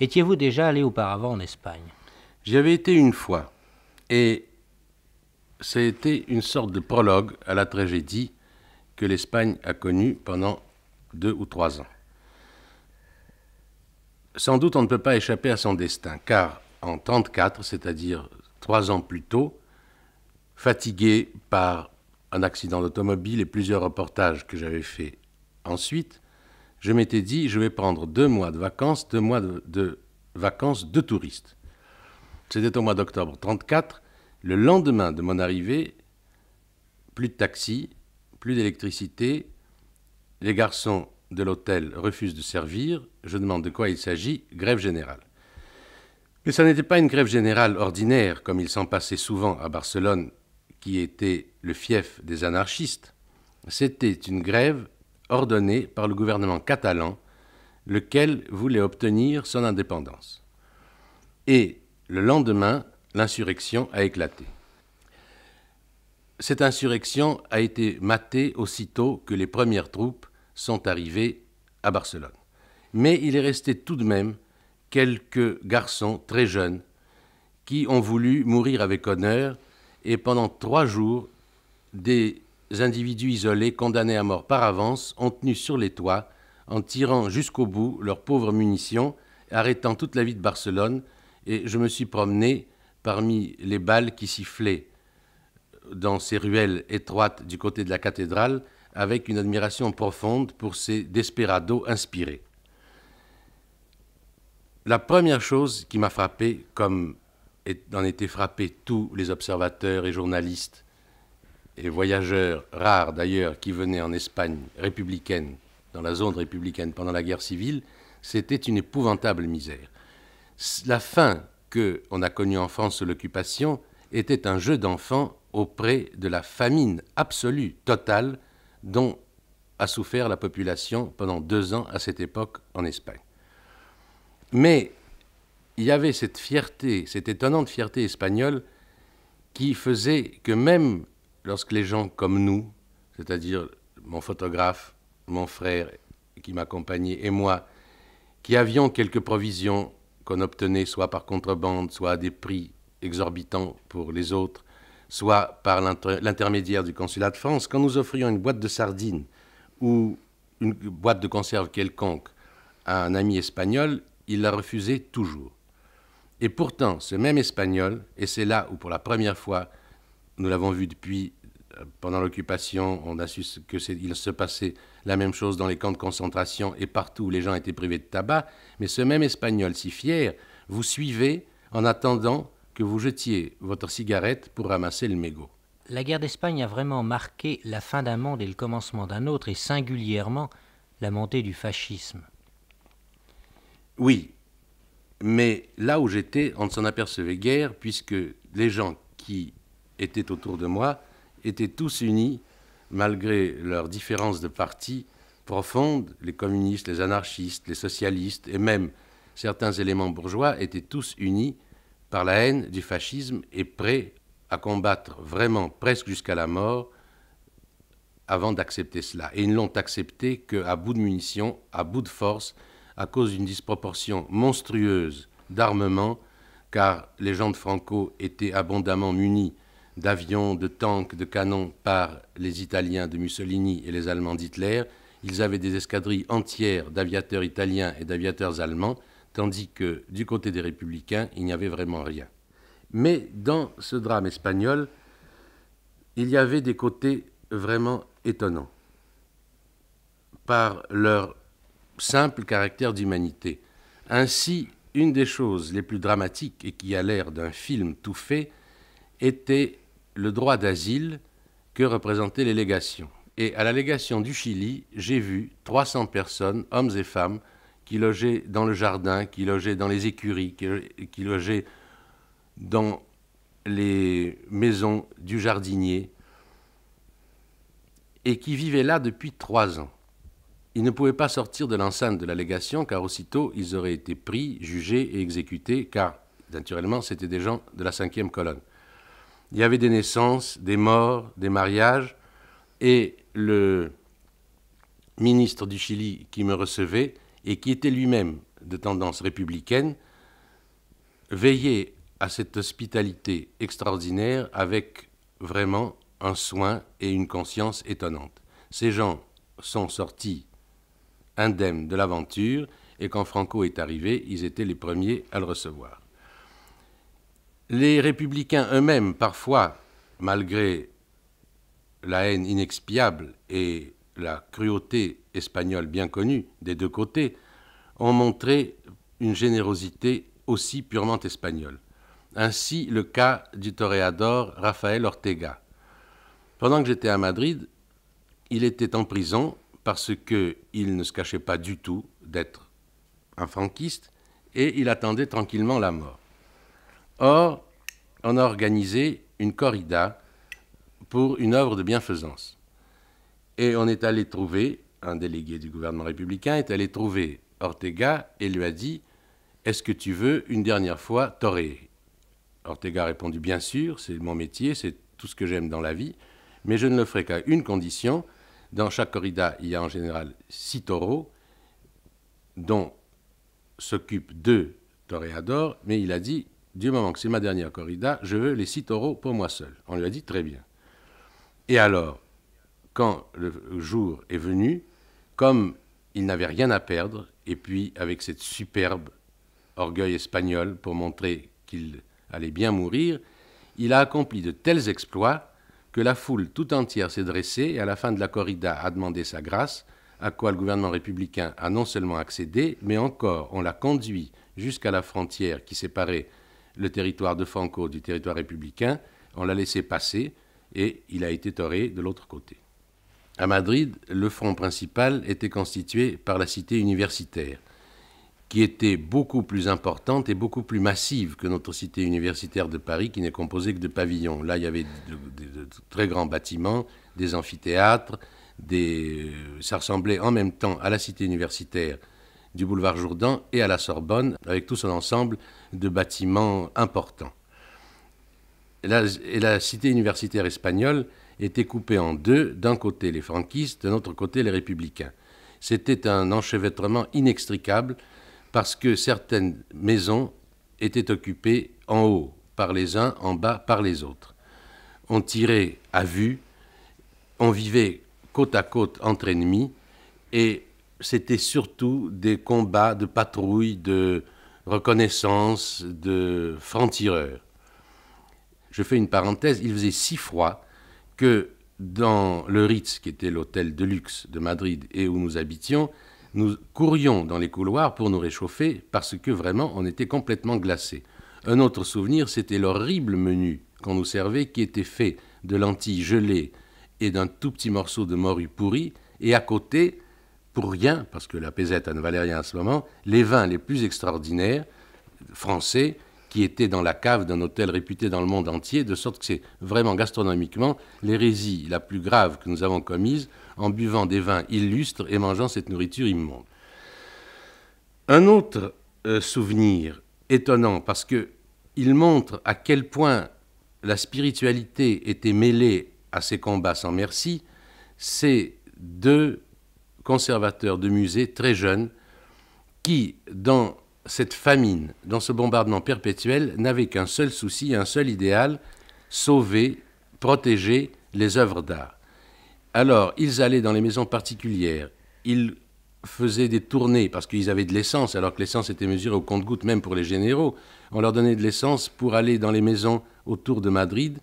Étiez-vous déjà allé auparavant en Espagne J'y avais été une fois. Et c'était une sorte de prologue à la tragédie que l'Espagne a connue pendant deux ou trois ans. Sans doute on ne peut pas échapper à son destin, car en 1934, c'est-à-dire trois ans plus tôt, fatigué par un accident d'automobile et plusieurs reportages que j'avais faits ensuite, je m'étais dit, je vais prendre deux mois de vacances, deux mois de, vacances de touristes. C'était au mois d'octobre 34. Le lendemain de mon arrivée, plus de taxi, plus d'électricité. Les garçons de l'hôtel refusent de servir. Je demande de quoi il s'agit. Grève générale. Mais ça n'était pas une grève générale ordinaire, comme il s'en passait souvent à Barcelone, qui était le fief des anarchistes. C'était une grève Ordonné par le gouvernement catalan, lequel voulait obtenir son indépendance. Et le lendemain, l'insurrection a éclaté. Cette insurrection a été matée aussitôt que les premières troupes sont arrivées à Barcelone. Mais il est resté tout de même quelques garçons très jeunes qui ont voulu mourir avec honneur et pendant trois jours, des individus isolés condamnés à mort par avance, ont tenu sur les toits, en tirant jusqu'au bout leurs pauvres munitions, arrêtant toute la vie de Barcelone, et je me suis promené parmi les balles qui sifflaient dans ces ruelles étroites du côté de la cathédrale, avec une admiration profonde pour ces desperados inspirés. La première chose qui m'a frappé, comme en étaient frappés tous les observateurs et journalistes et voyageurs rares d'ailleurs qui venaient en Espagne républicaine, dans la zone républicaine pendant la guerre civile, c'était une épouvantable misère. La fin que on a connue en France sous l'occupation était un jeu d'enfant auprès de la famine absolue, totale, dont a souffert la population pendant deux ans à cette époque en Espagne. Mais il y avait cette fierté, cette étonnante fierté espagnole qui faisait que même lorsque les gens comme nous, c'est-à-dire mon photographe, mon frère qui m'accompagnait et moi, qui avions quelques provisions qu'on obtenait soit par contrebande, soit à des prix exorbitants pour les autres, soit par l'intermédiaire du consulat de France, quand nous offrions une boîte de sardines ou une boîte de conserve quelconque à un ami espagnol, il la refusait toujours. Et pourtant, ce même espagnol, et c'est là où pour la première fois nous l'avons vu depuis euh, pendant l'occupation, on a su que se passait la même chose dans les camps de concentration et partout où les gens étaient privés de tabac. Mais ce même Espagnol, si fier, vous suivez en attendant que vous jetiez votre cigarette pour ramasser le mégot. La guerre d'Espagne a vraiment marqué la fin d'un monde et le commencement d'un autre, et singulièrement la montée du fascisme. Oui, mais là où j'étais, on ne s'en apercevait guère, puisque les gens qui étaient autour de moi étaient tous unis, malgré leurs différences de parti profondes, les communistes, les anarchistes, les socialistes et même certains éléments bourgeois étaient tous unis par la haine du fascisme et prêts à combattre vraiment presque jusqu'à la mort avant d'accepter cela. Et ils ne l'ont accepté qu'à bout de munitions, à bout de force, à cause d'une disproportion monstrueuse d'armement, car les gens de Franco étaient abondamment munis d'avions, de tanks, de canons par les Italiens de Mussolini et les Allemands d'Hitler. Ils avaient des escadrilles entières d'aviateurs italiens et d'aviateurs allemands, tandis que du côté des républicains, il n'y avait vraiment rien. Mais dans ce drame espagnol, il y avait des côtés vraiment étonnants, par leur simple caractère d'humanité. Ainsi, une des choses les plus dramatiques et qui a l'air d'un film tout fait, était le droit d'asile que représentaient les légations. Et à la légation du Chili, j'ai vu 300 personnes, hommes et femmes, qui logeaient dans le jardin, qui logeaient dans les écuries, qui, logeaient dans les maisons du jardinier, et qui vivaient là depuis trois ans. Ils ne pouvaient pas sortir de l'enceinte de la légation, car aussitôt ils auraient été pris, jugés et exécutés, car naturellement c'était des gens de la cinquième colonne il y avait des naissances, des morts, des mariages, et le ministre du Chili qui me recevait, et qui était lui-même de tendance républicaine, veillait à cette hospitalité extraordinaire avec vraiment un soin et une conscience étonnante. Ces gens sont sortis indemnes de l'aventure, et quand Franco est arrivé, ils étaient les premiers à le recevoir. Les républicains eux-mêmes, parfois, malgré la haine inexpiable et la cruauté espagnole bien connue des deux côtés, ont montré une générosité aussi purement espagnole. Ainsi le cas du toréador Rafael Ortega. Pendant que j'étais à Madrid, il était en prison parce qu'il ne se cachait pas du tout d'être un franquiste et il attendait tranquillement la mort. Or, on a organisé une corrida pour une œuvre de bienfaisance. Et on est allé trouver, un délégué du gouvernement républicain est allé trouver Ortega et lui a dit Est-ce que tu veux une dernière fois torer Ortega a répondu Bien sûr, c'est mon métier, c'est tout ce que j'aime dans la vie, mais je ne le ferai qu'à une condition. Dans chaque corrida, il y a en général six taureaux, dont s'occupent deux toréadors, mais il a dit du moment que c'est ma dernière corrida, je veux les six taureaux pour moi seul. On lui a dit très bien. Et alors, quand le jour est venu, comme il n'avait rien à perdre, et puis avec cette superbe orgueil espagnol pour montrer qu'il allait bien mourir, il a accompli de tels exploits que la foule tout entière s'est dressée et à la fin de la corrida a demandé sa grâce, à quoi le gouvernement républicain a non seulement accédé, mais encore on l'a conduit jusqu'à la frontière qui séparait le territoire de Franco du territoire républicain, on l'a laissé passer et il a été torré de l'autre côté. À Madrid, le front principal était constitué par la cité universitaire, qui était beaucoup plus importante et beaucoup plus massive que notre cité universitaire de Paris, qui n'est composée que de pavillons. Là, il y avait de, très grands bâtiments, des amphithéâtres, des... Euh, ça ressemblait en même temps à la cité universitaire du boulevard Jourdan et à la Sorbonne, avec tout son ensemble de bâtiments importants. la, la cité universitaire espagnole était coupée en deux, d'un côté les franquistes, de l'autre côté les républicains. C'était un enchevêtrement inextricable parce que certaines maisons étaient occupées en haut par les uns, en bas par les autres. On tirait à vue, on vivait côte à côte entre ennemis et c'était surtout des combats de patrouille, de reconnaissance, de francs-tireurs. Je fais une parenthèse, il faisait si froid que dans le Ritz, qui était l'hôtel de luxe de Madrid et où nous habitions, nous courions dans les couloirs pour nous réchauffer parce que vraiment on était complètement glacé. Un autre souvenir, c'était l'horrible menu qu'on nous servait qui était fait de lentilles gelées et d'un tout petit morceau de morue pourrie et à côté rien, parce que la ne valait rien à ce moment, les vins les plus extraordinaires français qui étaient dans la cave d'un hôtel réputé dans le monde entier, de sorte que c'est vraiment gastronomiquement l'hérésie la plus grave que nous avons commise en buvant des vins illustres et mangeant cette nourriture immonde. Un autre euh, souvenir étonnant, parce qu'il montre à quel point la spiritualité était mêlée à ces combats sans merci, c'est de conservateur de musée très jeune, qui, dans cette famine, dans ce bombardement perpétuel, n'avait qu'un seul souci, un seul idéal, sauver, protéger les œuvres d'art. Alors, ils allaient dans les maisons particulières, ils faisaient des tournées, parce qu'ils avaient de l'essence, alors que l'essence était mesurée au compte-goutte, même pour les généraux. On leur donnait de l'essence pour aller dans les maisons autour de Madrid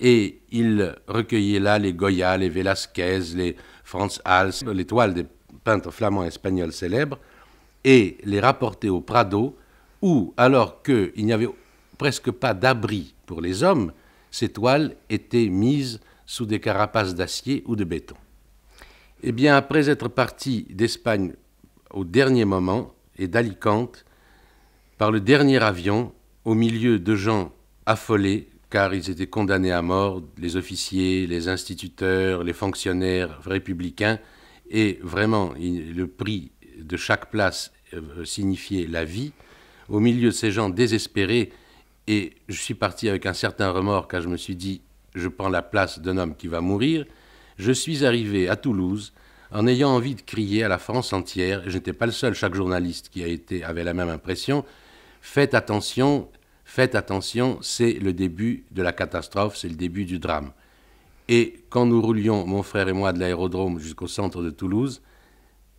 et il recueillait là les Goya, les Velázquez, les Franz Hals, les toiles des peintres flamands et espagnols célèbres, et les rapportait au Prado, où, alors qu'il n'y avait presque pas d'abri pour les hommes, ces toiles étaient mises sous des carapaces d'acier ou de béton. Eh bien, après être parti d'Espagne au dernier moment et d'Alicante, par le dernier avion, au milieu de gens affolés, car ils étaient condamnés à mort, les officiers, les instituteurs, les fonctionnaires républicains, et vraiment le prix de chaque place euh, signifiait la vie, au milieu de ces gens désespérés, et je suis parti avec un certain remords car je me suis dit, je prends la place d'un homme qui va mourir, je suis arrivé à Toulouse en ayant envie de crier à la France entière, je n'étais pas le seul, chaque journaliste qui a été avait la même impression, faites attention, faites attention, c'est le début de la catastrophe, c'est le début du drame. Et quand nous roulions, mon frère et moi, de l'aérodrome jusqu'au centre de Toulouse,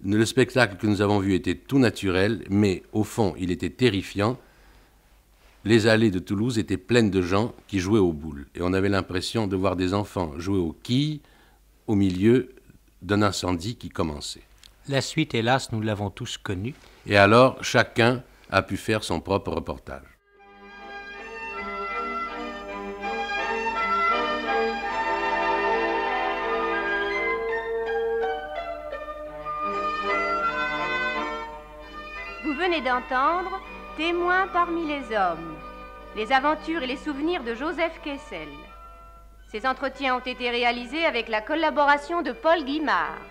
le spectacle que nous avons vu était tout naturel, mais au fond, il était terrifiant. Les allées de Toulouse étaient pleines de gens qui jouaient aux boules. Et on avait l'impression de voir des enfants jouer aux quilles au milieu d'un incendie qui commençait. La suite, hélas, nous l'avons tous connue. Et alors, chacun a pu faire son propre reportage. d'entendre Témoins parmi les hommes, les aventures et les souvenirs de Joseph Kessel. Ces entretiens ont été réalisés avec la collaboration de Paul Guimard.